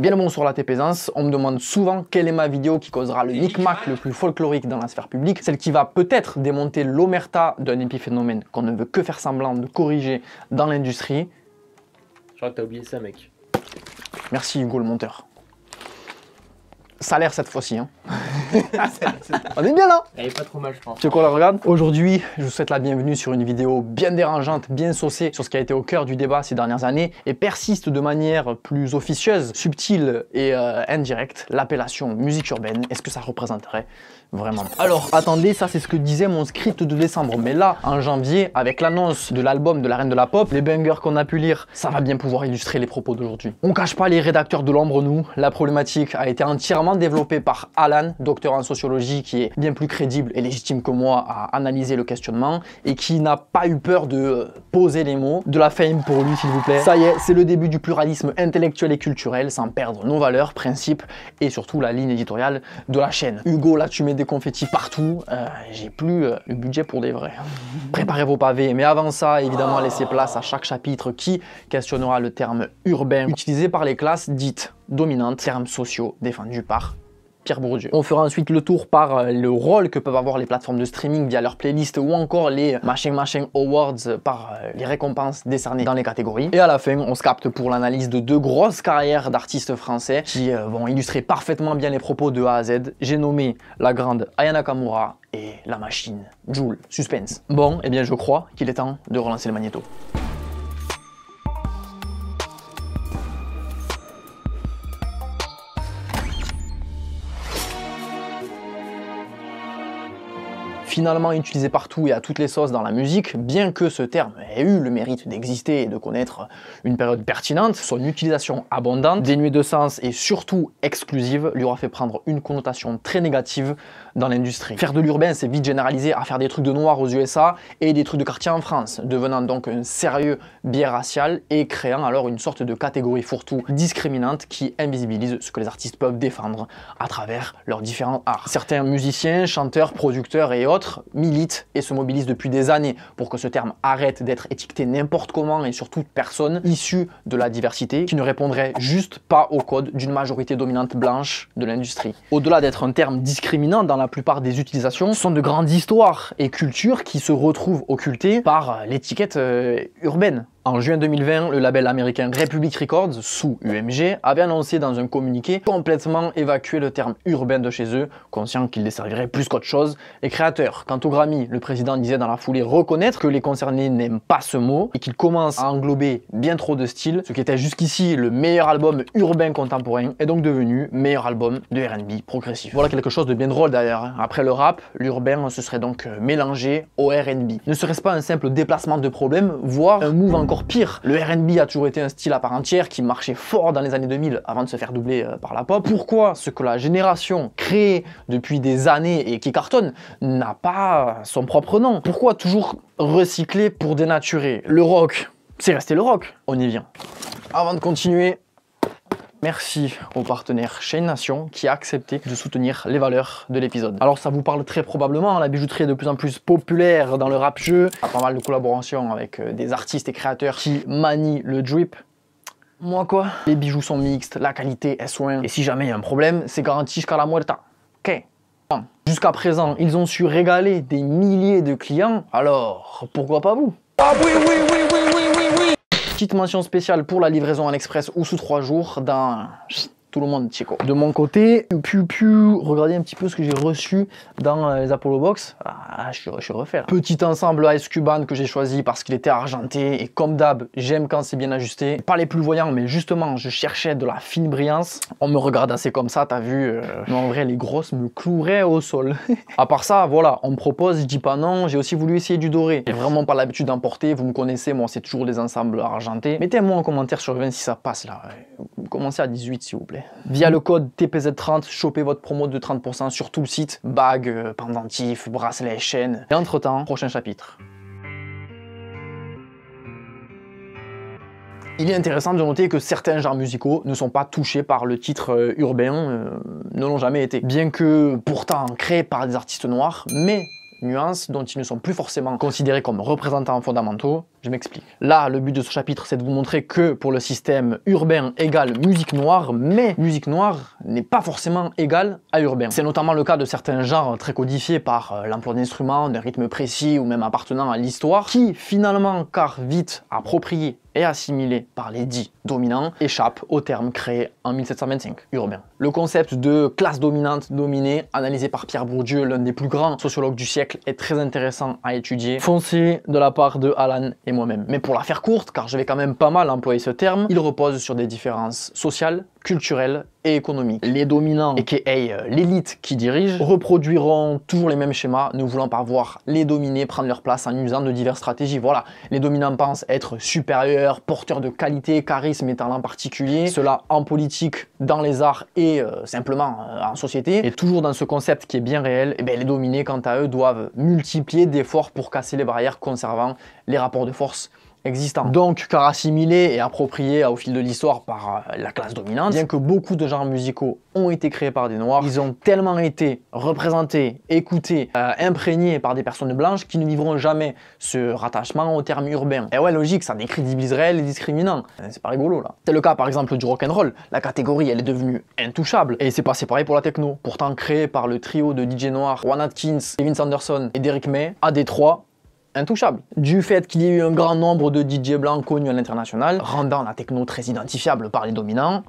Bien le bon sur la Tépésance, on me demande souvent quelle est ma vidéo qui causera le micmac le plus folklorique dans la sphère publique, celle qui va peut-être démonter l'omerta d'un épiphénomène qu'on ne veut que faire semblant de corriger dans l'industrie. Je crois que t'as oublié ça mec. Merci Hugo le monteur. Ça a l'air cette fois-ci. Hein. on est bien là hein. Elle est pas trop mal, je pense. Tu veux qu'on la regarde Aujourd'hui, je vous souhaite la bienvenue sur une vidéo bien dérangeante, bien saucée sur ce qui a été au cœur du débat ces dernières années et persiste de manière plus officieuse, subtile et euh, indirecte l'appellation musique urbaine. Est-ce que ça représenterait Vraiment. Alors attendez, ça c'est ce que disait mon script de décembre. Mais là, en janvier, avec l'annonce de l'album de la Reine de la Pop, les bangers qu'on a pu lire, ça va bien pouvoir illustrer les propos d'aujourd'hui. On cache pas les rédacteurs de l'ombre, nous. La problématique a été entièrement développée par Alan, docteur en sociologie, qui est bien plus crédible et légitime que moi à analyser le questionnement et qui n'a pas eu peur de euh, poser les mots. De la fame pour lui, s'il vous plaît. Ça y est, c'est le début du pluralisme intellectuel et culturel sans perdre nos valeurs, principes et surtout la ligne éditoriale de la chaîne. Hugo, là tu mets des confettis partout. Euh, j'ai plus euh, le budget pour des vrais. Préparez vos pavés, mais avant ça, évidemment, laissez place à chaque chapitre qui questionnera le terme urbain utilisé par les classes dites dominantes, termes sociaux défendu par on fera ensuite le tour par euh, le rôle que peuvent avoir les plateformes de streaming via leurs playlists ou encore les Machin Machine Awards par euh, les récompenses décernées dans les catégories. Et à la fin, on se capte pour l'analyse de deux grosses carrières d'artistes français qui euh, vont illustrer parfaitement bien les propos de A à Z. J'ai nommé la grande Ayana Kamura et la machine Joule. Suspense. Bon, et eh bien je crois qu'il est temps de relancer le magnéto. finalement utilisé partout et à toutes les sauces dans la musique, bien que ce terme ait eu le mérite d'exister et de connaître une période pertinente, son utilisation abondante, dénuée de sens et surtout exclusive, lui aura fait prendre une connotation très négative dans l'industrie. Faire de l'urbain, c'est vite généralisé à faire des trucs de noir aux USA et des trucs de quartier en France, devenant donc un sérieux biais racial et créant alors une sorte de catégorie fourre-tout discriminante qui invisibilise ce que les artistes peuvent défendre à travers leurs différents arts. Certains musiciens, chanteurs, producteurs et autres milite et se mobilise depuis des années pour que ce terme arrête d'être étiqueté n'importe comment et surtout personne issue de la diversité qui ne répondrait juste pas au code d'une majorité dominante blanche de l'industrie. Au-delà d'être un terme discriminant dans la plupart des utilisations, ce sont de grandes histoires et cultures qui se retrouvent occultées par l'étiquette euh, urbaine. En juin 2020, le label américain Republic Records, sous UMG, avait annoncé dans un communiqué complètement évacué le terme urbain de chez eux, conscient qu'il les servirait plus qu'autre chose. Les créateurs, quant au Grammy, le président disait dans la foulée reconnaître que les concernés n'aiment pas ce mot et qu'il commence à englober bien trop de styles, ce qui était jusqu'ici le meilleur album urbain contemporain est donc devenu meilleur album de R&B progressif. Voilà quelque chose de bien drôle d'ailleurs. Après le rap, l'urbain se serait donc mélangé au R&B. Ne serait-ce pas un simple déplacement de problème, voire un move encore pire. Le RB a toujours été un style à part entière qui marchait fort dans les années 2000 avant de se faire doubler euh, par la pop. Pourquoi ce que la génération créée depuis des années et qui cartonne n'a pas euh, son propre nom Pourquoi toujours recycler pour dénaturer Le rock, c'est resté le rock, on y vient. Avant de continuer, Merci au partenaire Chain Nation qui a accepté de soutenir les valeurs de l'épisode. Alors ça vous parle très probablement, hein, la bijouterie est de plus en plus populaire dans le rap-jeu, a pas mal de collaborations avec euh, des artistes et créateurs qui manient le drip, moi quoi Les bijoux sont mixtes, la qualité est soin. Et si jamais il y a un problème, c'est garanti jusqu'à la muerta. Ok. Jusqu'à présent, ils ont su régaler des milliers de clients, alors pourquoi pas vous Ah oui, oui, oui, oui Petite mention spéciale pour la livraison en express ou sous trois jours d'un tout le monde Chico. De mon côté, pu regardez un petit peu ce que j'ai reçu dans euh, les Apollo Box. Ah, je suis, Petit ensemble Ice Cuban que j'ai choisi parce qu'il était argenté et comme d'hab, j'aime quand c'est bien ajusté. Pas les plus voyants, mais justement, je cherchais de la fine brillance. On me regarde assez comme ça, t'as vu. Euh, en vrai, les grosses me cloueraient au sol. à part ça, voilà, on me propose, je dis pas non. J'ai aussi voulu essayer du doré. J'ai vraiment pas l'habitude d'emporter. Vous me connaissez, moi, c'est toujours des ensembles argentés. Mettez-moi en commentaire sur 20 si ça passe là. Commencez à 18 s'il vous plaît. Via le code TPZ30, chopez votre promo de 30% sur tout le site. Bagues, euh, pendentifs, bracelets, chaînes. Et entre-temps, prochain chapitre. Il est intéressant de noter que certains genres musicaux ne sont pas touchés par le titre euh, urbain, euh, ne l'ont jamais été. Bien que pourtant créés par des artistes noirs, mais nuances dont ils ne sont plus forcément considérés comme représentants fondamentaux, je m'explique. Là, le but de ce chapitre, c'est de vous montrer que pour le système urbain égale musique noire, mais musique noire n'est pas forcément égale à urbain. C'est notamment le cas de certains genres très codifiés par euh, l'emploi d'instruments, d'un rythme précis ou même appartenant à l'histoire, qui finalement, car vite approprié et assimilé par les dits dominants, échappe au terme créé en 1725, urbain. Le concept de classe dominante dominée, analysé par Pierre Bourdieu, l'un des plus grands sociologues du siècle, est très intéressant à étudier, foncé de la part de Alan moi-même. Mais pour la faire courte, car je vais quand même pas mal employer ce terme, il repose sur des différences sociales, culturel et économique. Les dominants, a.k.a. Euh, l'élite qui dirige, reproduiront toujours les mêmes schémas, ne voulant pas voir les dominés prendre leur place en usant de diverses stratégies. Voilà, les dominants pensent être supérieurs, porteurs de qualité, charisme et talent particulier, cela en politique, dans les arts et euh, simplement euh, en société. Et toujours dans ce concept qui est bien réel, et eh ben, les dominés, quant à eux, doivent multiplier d'efforts pour casser les barrières conservant les rapports de force existant. donc car assimilé et approprié au fil de l'histoire par euh, la classe dominante. Bien que beaucoup de genres musicaux ont été créés par des Noirs, ils ont tellement été représentés, écoutés, euh, imprégnés par des personnes blanches qui ne vivront jamais ce rattachement au terme urbain. Et ouais, logique, ça décrédibiliserait les discriminants. Euh, c'est pas rigolo là. C'est le cas par exemple du rock and roll. La catégorie, elle est devenue intouchable. Et c'est pas pareil pour la techno. Pourtant créée par le trio de DJ noirs Juan Atkins, Kevin Sanderson et Derrick May à Détroit intouchable. Du fait qu'il y ait eu un grand nombre de DJ blancs connus à l'international, rendant la techno très identifiable par les dominants,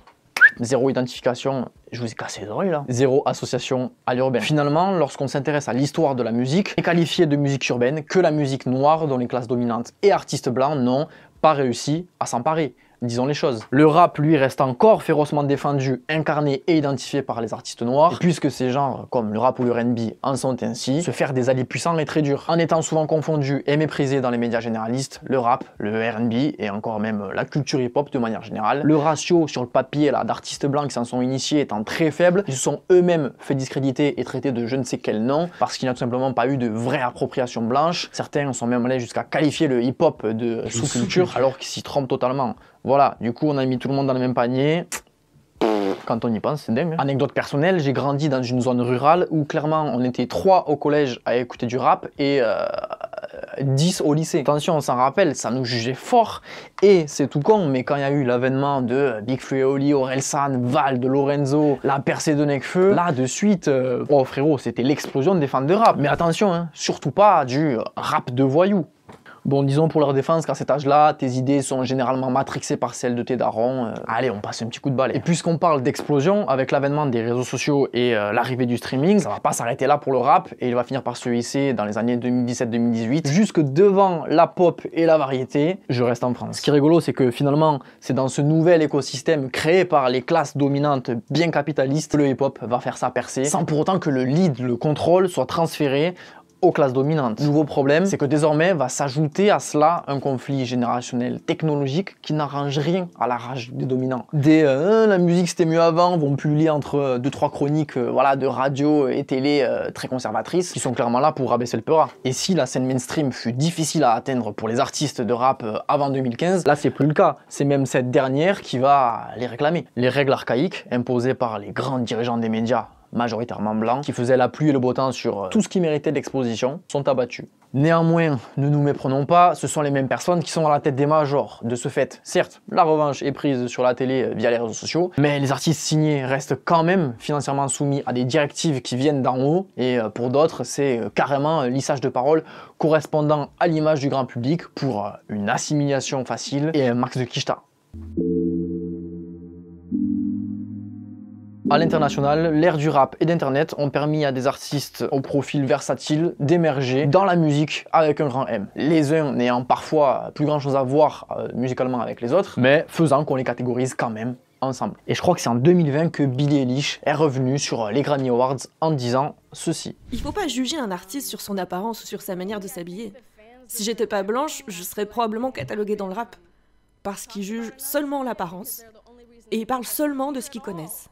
zéro identification, je vous ai cassé les oreilles là, zéro association à l'urbain. Finalement, lorsqu'on s'intéresse à l'histoire de la musique, est qualifiée de musique urbaine que la musique noire dont les classes dominantes et artistes blancs n'ont pas réussi à s'emparer disons les choses. Le rap, lui, reste encore férocement défendu, incarné et identifié par les artistes noirs, puisque ces genres, comme le rap ou le R&B, en sont ainsi, se faire des alliés puissants est très dur. En étant souvent confondus et méprisés dans les médias généralistes, le rap, le R&B, et encore même la culture hip-hop de manière générale, le ratio sur le papier là d'artistes blancs qui s'en sont initiés étant très faible, ils se sont eux-mêmes fait discréditer et traités de je ne sais quel nom, parce qu'il n'y a tout simplement pas eu de vraie appropriation blanche. Certains sont même allés jusqu'à qualifier le hip-hop de sous-culture, alors qu'ils s'y trompent totalement. Voilà, du coup, on a mis tout le monde dans le même panier. Quand on y pense, c'est dingue. Hein. Anecdote personnelle, j'ai grandi dans une zone rurale où clairement on était trois au collège à écouter du rap et 10 euh, au lycée. Attention, on s'en rappelle, ça nous jugeait fort. Et c'est tout con, mais quand il y a eu l'avènement de Big Oli, Orelsan, Val, de Lorenzo, la percée de Necfeu, là de suite, euh, oh frérot, c'était l'explosion des fans de rap. Mais attention, hein, surtout pas du rap de voyous. Bon, disons pour leur défense qu'à cet âge-là, tes idées sont généralement matrixées par celles de tes darons. Euh. allez, on passe un petit coup de balai. Hein. Et puisqu'on parle d'explosion, avec l'avènement des réseaux sociaux et euh, l'arrivée du streaming, ça va pas s'arrêter là pour le rap et il va finir par se hisser dans les années 2017-2018 jusque devant la pop et la variété. Je reste en France. Ce qui est rigolo, c'est que finalement, c'est dans ce nouvel écosystème créé par les classes dominantes bien capitalistes, que le hip-hop va faire sa percée sans pour autant que le lead, le contrôle soit transféré aux classes dominantes. Nouveau problème, c'est que désormais va s'ajouter à cela un conflit générationnel technologique qui n'arrange rien à la rage des dominants. Des euh, la musique c'était mieux avant vont publier entre euh, deux trois chroniques euh, voilà, de radio et télé très conservatrices qui sont clairement là pour rabaisser le peurat. Et si la scène mainstream fut difficile à atteindre pour les artistes de rap avant 2015, là c'est plus le cas. C'est même cette dernière qui va les réclamer. Les règles archaïques imposées par les grands dirigeants des médias majoritairement blancs, qui faisaient la pluie et le beau temps sur euh, tout ce qui méritait d'exposition, sont abattus. Néanmoins, ne nous méprenons pas, ce sont les mêmes personnes qui sont à la tête des majors. De ce fait, certes, la revanche est prise sur la télé euh, via les réseaux sociaux, mais les artistes signés restent quand même financièrement soumis à des directives qui viennent d'en haut, et euh, pour d'autres, c'est carrément un lissage de parole correspondant à l'image du grand public pour une assimilation facile et un max de quicheta. À l'international, l'ère du rap et d'Internet ont permis à des artistes au profil versatile d'émerger dans la musique avec un grand M. Les uns n'ayant parfois plus grand chose à voir euh, musicalement avec les autres, mais faisant qu'on les catégorise quand même ensemble. Et je crois que c'est en 2020 que Billie Eilish est revenu sur euh, les Grammy Awards en disant ceci. Il faut pas juger un artiste sur son apparence ou sur sa manière de s'habiller. Si j'étais pas blanche, je serais probablement cataloguée dans le rap. Parce qu'ils jugent seulement l'apparence et ils parlent seulement de ce qu'ils connaissent.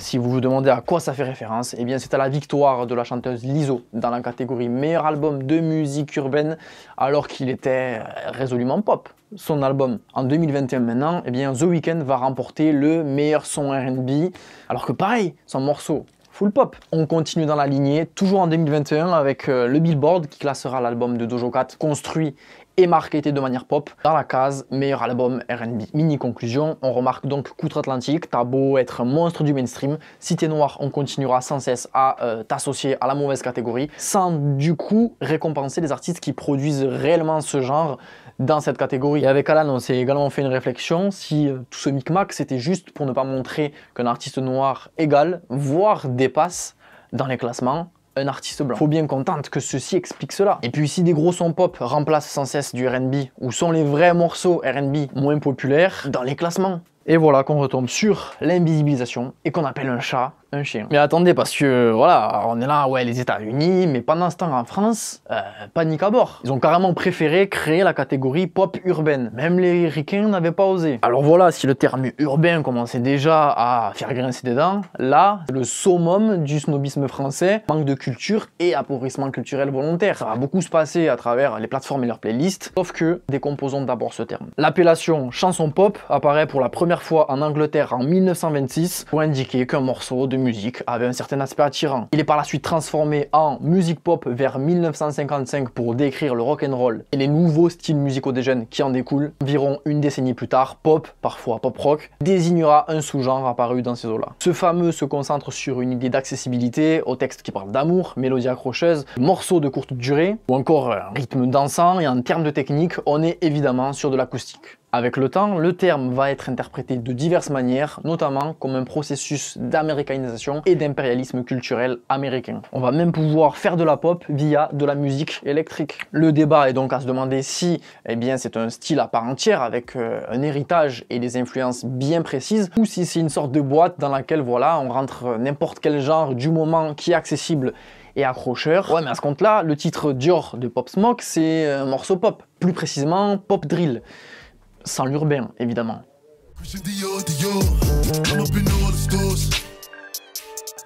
Si vous vous demandez à quoi ça fait référence, eh bien c'est à la victoire de la chanteuse Lizzo dans la catégorie meilleur album de musique urbaine alors qu'il était résolument pop. Son album en 2021 maintenant, eh bien The Weeknd va remporter le meilleur son R&B alors que pareil, son morceau full pop. On continue dans la lignée, toujours en 2021 avec euh, le Billboard qui classera l'album de Dojo Cat construit et marketé de manière pop dans la case meilleur album RB. Mini conclusion, on remarque donc Coutre atlantique t'as beau être un monstre du mainstream, si t'es noir, on continuera sans cesse à euh, t'associer à la mauvaise catégorie, sans du coup récompenser les artistes qui produisent réellement ce genre dans cette catégorie. Et avec Alan, on s'est également fait une réflexion si euh, tout ce micmac, c'était juste pour ne pas montrer qu'un artiste noir égale, voire dépasse dans les classements un artiste blanc. Faut bien contente que ceci explique cela. Et puis si des gros sons pop remplacent sans cesse du RB, ou sont les vrais morceaux RB moins populaires dans les classements et voilà qu'on retombe sur l'invisibilisation et qu'on appelle un chat chien. Mais attendez, parce que voilà, on est là, ouais, les États-Unis, mais pendant ce temps en France, euh, panique à bord. Ils ont carrément préféré créer la catégorie pop urbaine. Même les ricains n'avaient pas osé. Alors voilà, si le terme urbain commençait déjà à faire grincer des dents, là, le summum du snobisme français, manque de culture et appauvrissement culturel volontaire. Ça va beaucoup se passer à travers les plateformes et leurs playlists, sauf que décomposons d'abord ce terme. L'appellation chanson pop apparaît pour la première fois en Angleterre en 1926 pour indiquer qu'un morceau de musique avait un certain aspect attirant. Il est par la suite transformé en musique pop vers 1955 pour décrire le rock and roll et les nouveaux styles musicaux des jeunes qui en découlent. Environ une décennie plus tard, pop, parfois pop rock, désignera un sous-genre apparu dans ces eaux-là. Ce fameux se concentre sur une idée d'accessibilité, aux textes qui parlent d'amour, mélodie accrocheuse, morceaux de courte durée ou encore un rythme dansant et en termes de technique, on est évidemment sur de l'acoustique. Avec le temps, le terme va être interprété de diverses manières, notamment comme un processus d'américanisation et d'impérialisme culturel américain. On va même pouvoir faire de la pop via de la musique électrique. Le débat est donc à se demander si eh bien, c'est un style à part entière avec euh, un héritage et des influences bien précises, ou si c'est une sorte de boîte dans laquelle voilà, on rentre n'importe quel genre du moment qui est accessible et accrocheur. Ouais, mais à ce compte-là, le titre Dior de Pop Smoke, c'est un morceau pop, plus précisément pop drill sans l'urbain, évidemment.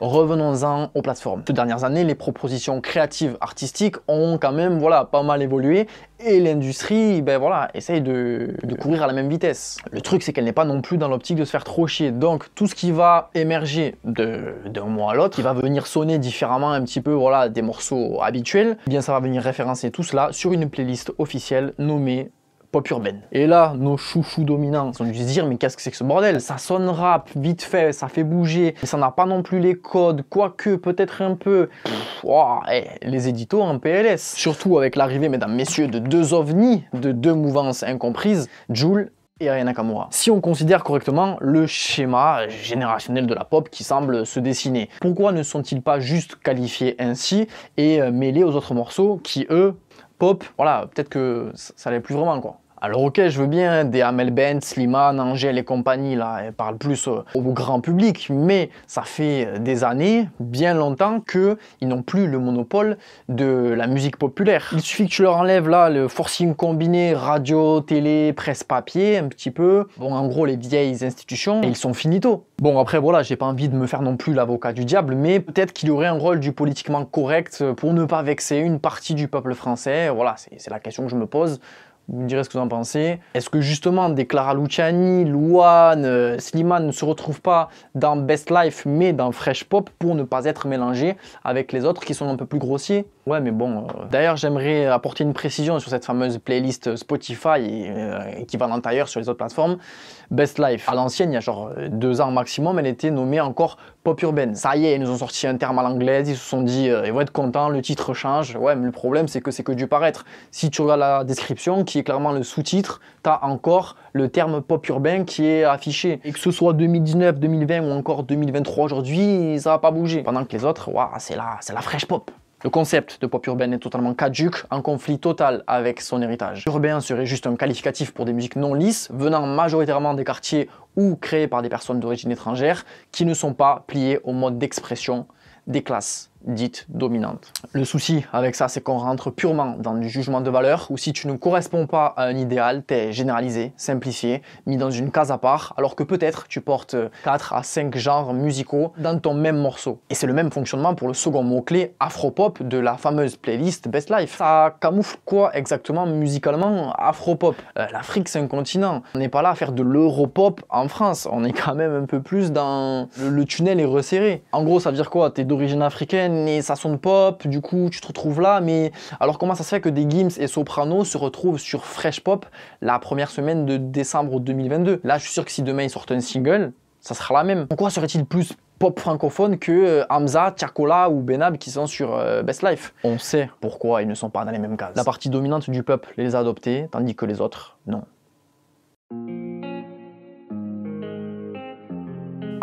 Revenons-en aux plateformes. Ces dernières années, les propositions créatives artistiques ont quand même voilà, pas mal évolué et l'industrie ben voilà, essaye de, courir à la même vitesse. Le truc, c'est qu'elle n'est pas non plus dans l'optique de se faire trop chier. Donc, tout ce qui va émerger d'un mois à l'autre, qui va venir sonner différemment un petit peu voilà, des morceaux habituels, bien ça va venir référencer tout cela sur une playlist officielle nommée pop urbaine. Et là, nos chouchous dominants sont dû se dire mais qu'est-ce que c'est que ce bordel Ça sonne rap, vite fait, ça fait bouger, mais ça n'a pas non plus les codes, quoique peut-être un peu. Eh, les éditos en PLS. Surtout avec l'arrivée, mesdames, messieurs, de deux ovnis, de deux mouvances incomprises, Joule et Ariana Nakamura. Si on considère correctement le schéma générationnel de la pop qui semble se dessiner, pourquoi ne sont-ils pas juste qualifiés ainsi et euh, mêlés aux autres morceaux qui, eux, pop, voilà, peut-être que ça, ça plus vraiment quoi. Alors ok, je veux bien hein, des Hamel Bent, Slimane, Angèle et compagnie, là, elles parlent plus euh, au, grand public, mais ça fait euh, des années, bien longtemps, qu'ils n'ont plus le monopole de la musique populaire. Il suffit que tu leur enlèves là le forcing combiné, radio, télé, presse papier, un petit peu. Bon, en gros, les vieilles institutions, et ils sont finito. Bon, après, voilà, j'ai pas envie de me faire non plus l'avocat du diable, mais peut-être qu'il y aurait un rôle du politiquement correct euh, pour ne pas vexer une partie du peuple français. Voilà, c'est la question que je me pose. Vous me direz ce que vous en pensez. Est-ce que justement des Clara Luciani, Luan, euh, Slimane ne se retrouvent pas dans Best Life mais dans Fresh Pop pour ne pas être mélangés avec les autres qui sont un peu plus grossiers Ouais, mais bon. Euh, d'ailleurs, j'aimerais apporter une précision sur cette fameuse playlist Spotify euh, qui va sur les autres plateformes. Best Life, à l'ancienne, il y a genre euh, deux ans maximum, elle était nommée encore Pop Urbaine. Ça y est, ils nous ont sorti un terme à l'anglaise, ils se sont dit, ils vont être contents, le titre change. Ouais, mais le problème, c'est que c'est que du paraître. Si tu regardes la description, qui est clairement le sous-titre, t'as encore le terme pop urbain qui est affiché. Et que ce soit 2019, 2020 ou encore 2023 aujourd'hui, ça va pas bouger. Pendant que les autres, waouh, c'est c'est la fraîche pop. Le concept de pop urbaine est totalement caduque, en conflit total avec son héritage. Urbain serait juste un qualificatif pour des musiques non lisses, venant majoritairement des quartiers ou créées par des personnes d'origine étrangère, qui ne sont pas pliées au mode d'expression des classes dite dominante. Le souci avec ça, c'est qu'on rentre purement dans du jugement de valeur où si tu ne corresponds pas à un idéal, tu es généralisé, simplifié, mis dans une case à part, alors que peut-être tu portes 4 à 5 genres musicaux dans ton même morceau. Et c'est le même fonctionnement pour le second mot-clé afropop de la fameuse playlist Best Life. Ça camoufle quoi exactement musicalement afropop euh, L'Afrique, c'est un continent. On n'est pas là à faire de l'europop en France. On est quand même un peu plus dans le, le tunnel est resserré. En gros, ça veut dire quoi T'es d'origine africaine mais et ça sonne pop, du coup tu te retrouves là, mais alors comment ça se fait que des Gims et Soprano se retrouvent sur Fresh Pop la première semaine de décembre 2022 Là je suis sûr que si demain ils sortent un single, ça sera la même. Pourquoi serait-il plus pop francophone que euh, Hamza, Tiakola ou Benab qui sont sur euh, Best Life. On sait pourquoi ils ne sont pas dans les mêmes cases. La partie dominante du peuple les a adoptés, tandis que les autres, non.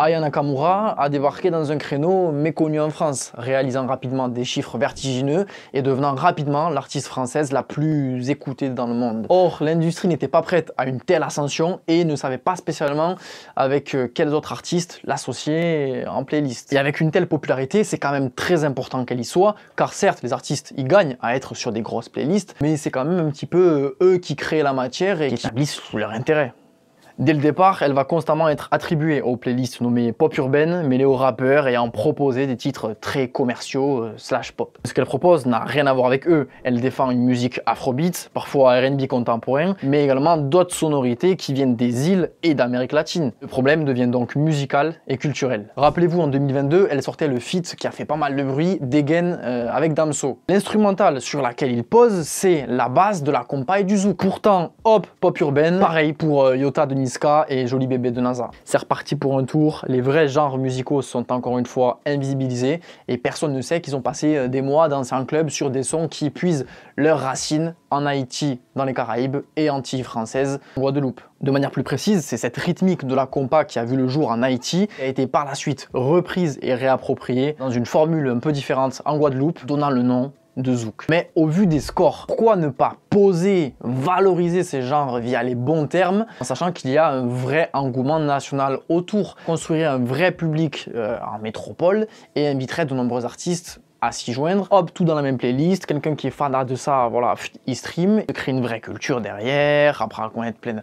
Aya Nakamura a débarqué dans un créneau méconnu en France, réalisant rapidement des chiffres vertigineux et devenant rapidement l'artiste française la plus écoutée dans le monde. Or, l'industrie n'était pas prête à une telle ascension et ne savait pas spécialement avec euh, quels autres artistes l'associer en playlist. Et avec une telle popularité, c'est quand même très important qu'elle y soit, car certes, les artistes y gagnent à être sur des grosses playlists, mais c'est quand même un petit peu euh, eux qui créent la matière et qui établissent leur intérêt. Dès le départ, elle va constamment être attribuée aux playlists nommées pop urbaine, mêlées aux rappeurs et en proposer des titres très commerciaux euh, slash pop. Ce qu'elle propose n'a rien à voir avec eux. Elle défend une musique afrobeat, parfois R&B contemporain, mais également d'autres sonorités qui viennent des îles et d'Amérique latine. Le problème devient donc musical et culturel. Rappelez-vous, en 2022, elle sortait le feat qui a fait pas mal de bruit, Degen euh, avec Damso. L'instrumental sur laquelle il pose, c'est la base de la compagnie du Zouk. Pourtant, hop, pop urbaine, pareil pour euh, Yota Yota Nice et Joli Bébé de NASA. C'est reparti pour un tour, les vrais genres musicaux sont encore une fois invisibilisés et personne ne sait qu'ils ont passé euh, des mois dans un club sur des sons qui puisent leurs racines en Haïti, dans les Caraïbes et Antilles française en Guadeloupe. De manière plus précise, c'est cette rythmique de la compa qui a vu le jour en Haïti qui a été par la suite reprise et réappropriée dans une formule un peu différente en Guadeloupe, donnant le nom de Zouk. Mais au vu des scores, pourquoi ne pas poser, valoriser ces genres via les bons termes, en sachant qu'il y a un vrai engouement national autour, construire un vrai public euh, en métropole et inviterait de nombreux artistes à s'y joindre. Hop, tout dans la même playlist. Quelqu'un qui est fan de ça, voilà, il stream, il crée une vraie culture derrière, après un à connaître pleine.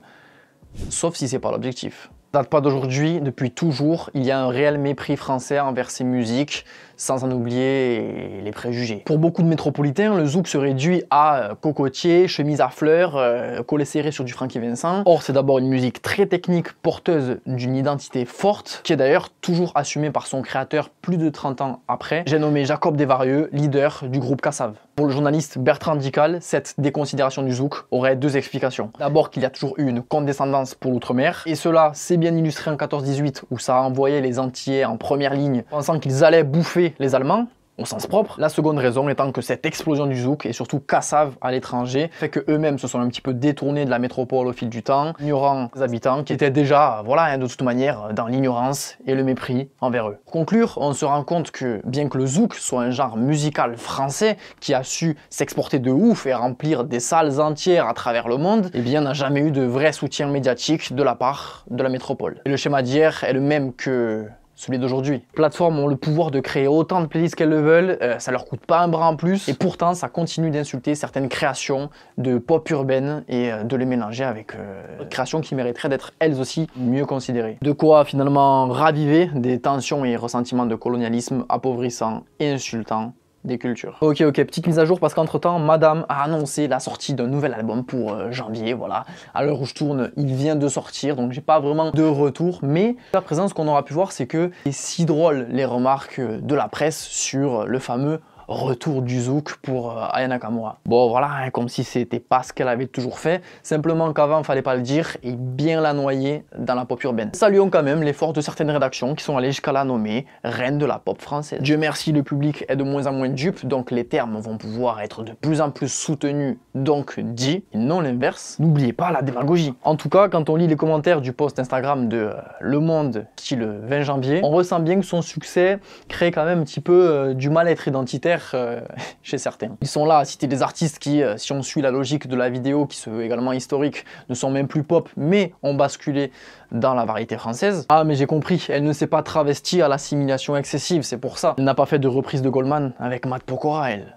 Sauf si c'est pas l'objectif. Date pas d'aujourd'hui, depuis toujours, il y a un réel mépris français envers ces musiques, sans en oublier les préjugés. Pour beaucoup de métropolitains, le zouk se réduit à euh, cocotier, chemise à fleurs, euh, serré sur du Frankie Vincent. Or, c'est d'abord une musique très technique, porteuse d'une identité forte, qui est d'ailleurs toujours assumée par son créateur plus de 30 ans après. J'ai nommé Jacob Desvarieux, leader du groupe Kassav. Pour le journaliste Bertrand Dical, cette déconsidération du zouk aurait deux explications. D'abord qu'il y a toujours eu une condescendance pour l'outre-mer, et cela s'est bien illustré en 14-18 où ça a envoyé les Antillais en première ligne, pensant qu'ils allaient bouffer les Allemands au sens propre. La seconde raison étant que cette explosion du zouk et surtout Kassav à l'étranger fait que eux-mêmes se sont un petit peu détournés de la métropole au fil du temps, ignorant les habitants qui étaient déjà, voilà, hein, de toute manière, dans l'ignorance et le mépris envers eux. Pour conclure, on se rend compte que bien que le zouk soit un genre musical français qui a su s'exporter de ouf et remplir des salles entières à travers le monde, eh bien n'a jamais eu de vrai soutien médiatique de la part de la métropole. Et le schéma d'hier est le même que celui d'aujourd'hui. Plateformes ont le pouvoir de créer autant de playlists qu'elles le veulent, euh, ça leur coûte pas un bras en plus, et pourtant ça continue d'insulter certaines créations de pop urbaine et euh, de les mélanger avec des euh, créations qui mériteraient d'être elles aussi mieux considérées. De quoi finalement raviver des tensions et ressentiments de colonialisme appauvrissant et insultant des cultures. Ok, ok, petite mise à jour parce qu'entre temps, Madame a annoncé la sortie d'un nouvel album pour euh, janvier, voilà. À l'heure où je tourne, il vient de sortir, donc j'ai pas vraiment de retour, mais à présent, ce qu'on aura pu voir, c'est que c'est si drôle les remarques de la presse sur le fameux retour du zouk pour euh, Aya Nakamura. Bon voilà, hein, comme si c'était pas ce qu'elle avait toujours fait, simplement qu'avant fallait pas le dire et bien la noyer dans la pop urbaine. Saluons quand même l'effort de certaines rédactions qui sont allées jusqu'à la nommer reine de la pop française. Dieu merci, le public est de moins en moins dupe, donc les termes vont pouvoir être de plus en plus soutenus, donc dit, et non l'inverse. N'oubliez pas la démagogie. En tout cas, quand on lit les commentaires du post Instagram de euh, Le Monde, qui le 20 janvier, on ressent bien que son succès crée quand même un petit peu euh, du mal-être identitaire euh, chez certains. Ils sont là à citer des artistes qui, euh, si on suit la logique de la vidéo, qui se veut également historique, ne sont même plus pop, mais ont basculé dans la variété française. Ah mais j'ai compris, elle ne s'est pas travestie à l'assimilation excessive, c'est pour ça. Elle n'a pas fait de reprise de Goldman avec Matt Pokora, elle.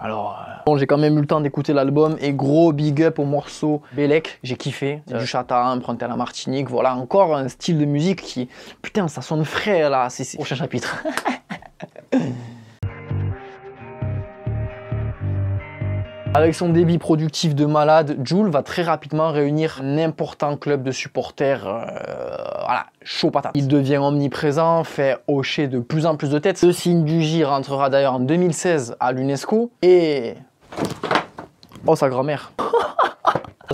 Alors, euh, bon, j'ai quand même eu le temps d'écouter l'album et gros big up au morceau Bélec, j'ai kiffé. Du chata emprunté à la Martinique, voilà encore un style de musique qui, putain, ça sonne frais là, c'est prochain chapitre. Avec son débit productif de malade, Jules va très rapidement réunir un important club de supporters euh, voilà, chaud patate. Il devient omniprésent, fait hocher de plus en plus de têtes. Le signe du J rentrera d'ailleurs en 2016 à l'UNESCO et... Oh sa grand-mère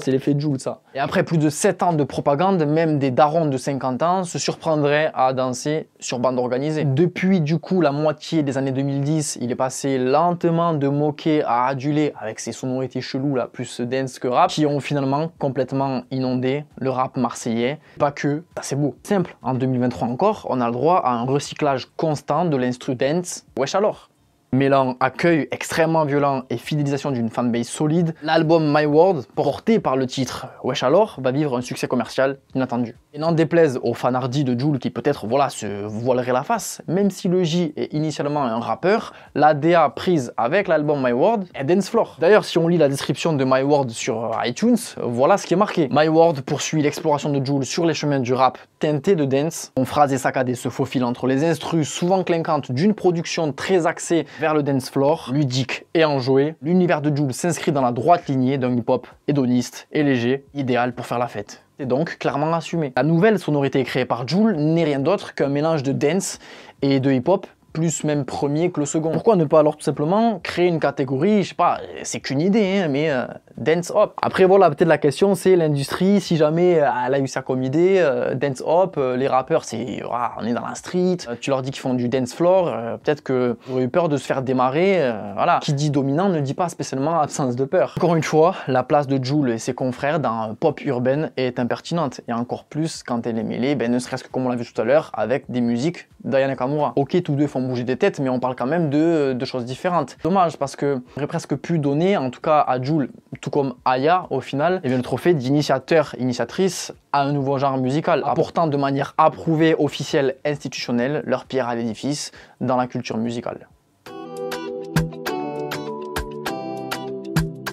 c'est l'effet Joule, ça. Et après plus de 7 ans de propagande, même des darons de 50 ans se surprendraient à danser sur bande organisée. Depuis, du coup, la moitié des années 2010, il est passé lentement de moquer à aduler avec ses sonorités cheloues, là, plus dance que rap, qui ont finalement complètement inondé le rap marseillais. Pas que, c'est beau. Simple, en 2023 encore, on a le droit à un recyclage constant de l'instru dance. Wesh alors mêlant accueil extrêmement violent et fidélisation d'une fanbase solide, l'album My World, porté par le titre Wesh Alors, va vivre un succès commercial inattendu. Et n'en déplaise aux fanardis de Jules qui peut-être voilà, se voiler la face, même si le J est initialement un rappeur, la DA prise avec l'album My World est Dancefloor. D'ailleurs, si on lit la description de My World sur iTunes, voilà ce qui est marqué. My World poursuit l'exploration de Jules sur les chemins du rap teinté de dance. On phrase et saccadée se faufilent entre les instrus souvent clinquantes d'une production très axée vers le dance floor, ludique et enjoué, l'univers de Jules s'inscrit dans la droite lignée d'un hip-hop hédoniste et léger, idéal pour faire la fête. C'est donc clairement assumé. La nouvelle sonorité créée par Joule n'est rien d'autre qu'un mélange de dance et de hip-hop plus même premier que le second. Pourquoi ne pas alors tout simplement créer une catégorie, je sais pas, c'est qu'une idée, hein, mais euh, dance hop. Après voilà, peut-être la question c'est l'industrie, si jamais euh, elle a eu ça comme idée, euh, dance hop, les rappeurs c'est, on est dans la street, tu leur dis qu'ils font du dance floor, peut-être qu'ils auraient eu peur de se faire démarrer, voilà. Qui dit dominant ne dit pas spécialement absence de peur. Encore une fois, la place de Jules et ses confrères dans pop urbain est impertinente, et encore plus quand elle est mêlée, ben, ne serait-ce que comme on l'a vu tout à l'heure, avec des musiques d'Aya Kamura, Ok, tous deux font bouger des têtes, mais on parle quand même de, choses différentes. Dommage parce que aurait presque pu donner, en tout cas à Jules, tout comme Aya au final, eh le trophée d'initiateur, initiatrice à un nouveau genre musical, ah apportant de manière approuvée, officielle, institutionnelle leur pierre à l'édifice dans la culture musicale.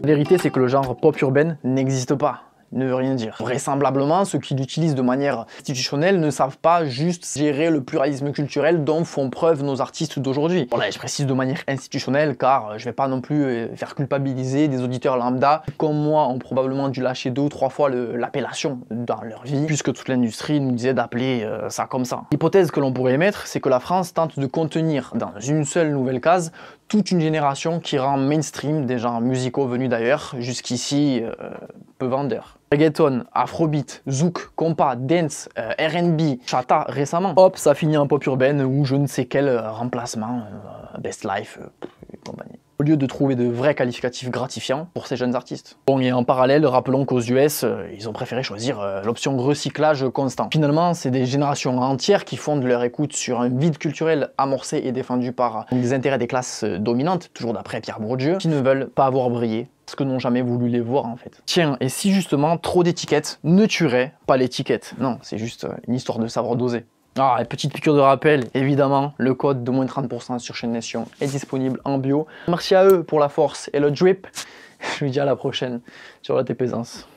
La vérité, c'est que le genre pop urbain n'existe pas ne veut rien dire. Vraisemblablement, ceux qui l'utilisent de manière institutionnelle ne savent pas juste gérer le pluralisme culturel dont font preuve nos artistes d'aujourd'hui. Voilà, je précise de manière institutionnelle car euh, je vais pas non plus euh, faire culpabiliser des auditeurs lambda qui, comme moi, ont probablement dû lâcher deux ou trois fois l'appellation dans leur vie puisque toute l'industrie nous disait d'appeler euh, ça comme ça. L'hypothèse que l'on pourrait émettre, c'est que la France tente de contenir dans une seule nouvelle case toute une génération qui rend mainstream des gens musicaux venus d'ailleurs, jusqu'ici euh, peu vendeurs. Reggaeton, Afrobeat, Zouk, Compa, Dance, euh, R'n'B, RB, Chata récemment. Hop, ça finit en pop urbaine ou je ne sais quel euh, remplacement, Best Life et compagnie au lieu de trouver de vrais qualificatifs gratifiants pour ces jeunes artistes. Bon, et en parallèle, rappelons qu'aux US, euh, ils ont préféré choisir euh, l'option recyclage constant. Finalement, c'est des générations entières qui fondent leur écoute sur un vide culturel amorcé et défendu par les intérêts des classes euh, dominantes, toujours d'après Pierre Bourdieu, qui ne veulent pas avoir brillé ce que n'ont jamais voulu les voir en fait. Tiens, et si justement trop d'étiquettes ne tueraient pas l'étiquette Non, c'est juste une histoire de savoir doser. Ah, petite piqûre de rappel, évidemment, le code de moins 30% sur chaîne Nation est disponible en bio. Merci à eux pour la force et le drip. Je vous dis à la prochaine sur la TPaisance.